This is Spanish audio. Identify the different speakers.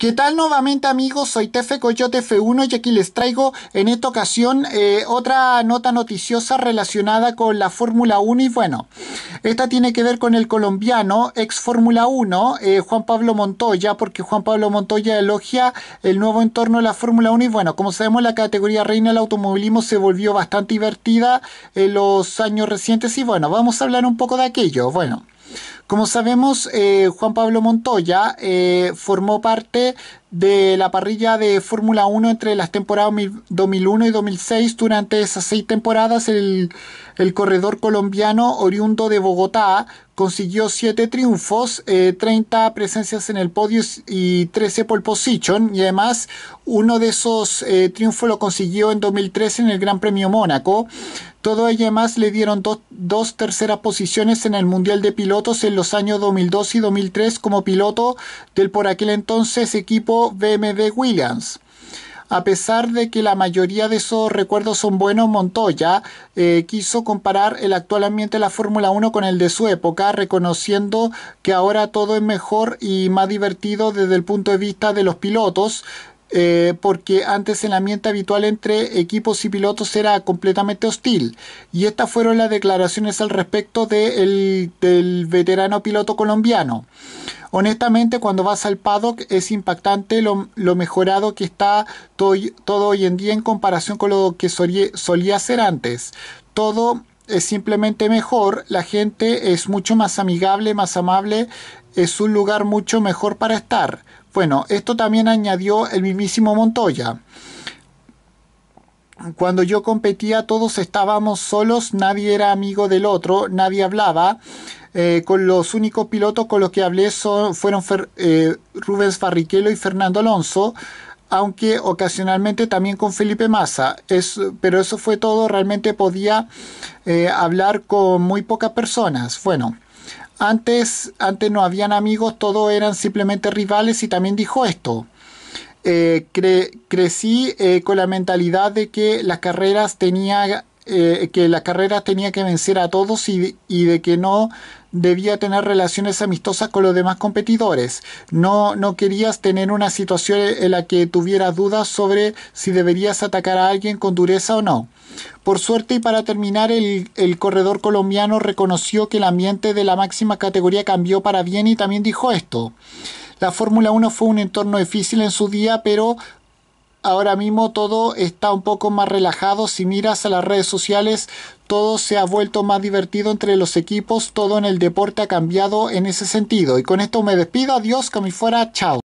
Speaker 1: ¿Qué tal nuevamente amigos? Soy Tefe Coyote F1 y aquí les traigo en esta ocasión eh, otra nota noticiosa relacionada con la Fórmula 1 y bueno, esta tiene que ver con el colombiano ex Fórmula 1 eh, Juan Pablo Montoya porque Juan Pablo Montoya elogia el nuevo entorno de la Fórmula 1 y bueno, como sabemos la categoría reina del automovilismo se volvió bastante divertida en los años recientes y bueno, vamos a hablar un poco de aquello. Bueno. Como sabemos, eh, Juan Pablo Montoya eh, formó parte de la parrilla de Fórmula 1 entre las temporadas 2001 y 2006. Durante esas seis temporadas, el corredor colombiano oriundo de Bogotá consiguió 7 triunfos, 30 eh, presencias en el podio y 13 pole position. Y además, uno de esos eh, triunfos lo consiguió en 2013 en el Gran Premio Mónaco. Todo ello además le dieron dos terceras posiciones en el Mundial de Pilotos en los años 2002 y 2003 como piloto del por aquel entonces equipo BMW Williams a pesar de que la mayoría de esos recuerdos son buenos, Montoya eh, quiso comparar el actual ambiente de la Fórmula 1 con el de su época, reconociendo que ahora todo es mejor y más divertido desde el punto de vista de los pilotos, eh, porque antes el ambiente habitual entre equipos y pilotos era completamente hostil. Y estas fueron las declaraciones al respecto del veterano piloto colombiano. Honestamente, cuando vas al paddock es impactante lo, mejorado que está todo, hoy en día en comparación con lo que solía ser antes. Todo es simplemente mejor, la gente es mucho más amigable, más amable, es un lugar mucho mejor para estar. Bueno, esto también añadió el mismísimo Montoya. Cuando yo competía todos estábamos solos, nadie era amigo del otro, nadie hablaba. Eh, con los únicos pilotos con los que hablé fueron eh, Rubens Barrichello y Fernando Alonso, aunque ocasionalmente también con Felipe Massa. Es, pero eso fue todo, realmente podía eh, hablar con muy pocas personas. Bueno. Antes, antes no habían amigos, todos eran simplemente rivales y también dijo esto. Eh, crecí eh, con la mentalidad de que las carreras tenían... Eh, que la carrera tenía que vencer a todos y, de que no debía tener relaciones amistosas con los demás competidores. No, no querías tener una situación en la que tuvieras dudas sobre si deberías atacar a alguien con dureza o no. Por suerte y para terminar, el, el corredor colombiano reconoció que el ambiente de la máxima categoría cambió para bien y también dijo esto. La Fórmula 1 fue un entorno difícil en su día, pero ahora mismo todo está un poco más relajado. Si miras a las redes sociales, todo se ha vuelto más divertido entre los equipos, todo en el deporte ha cambiado en ese sentido. Y con esto me despido, adiós, que me fuera, chao.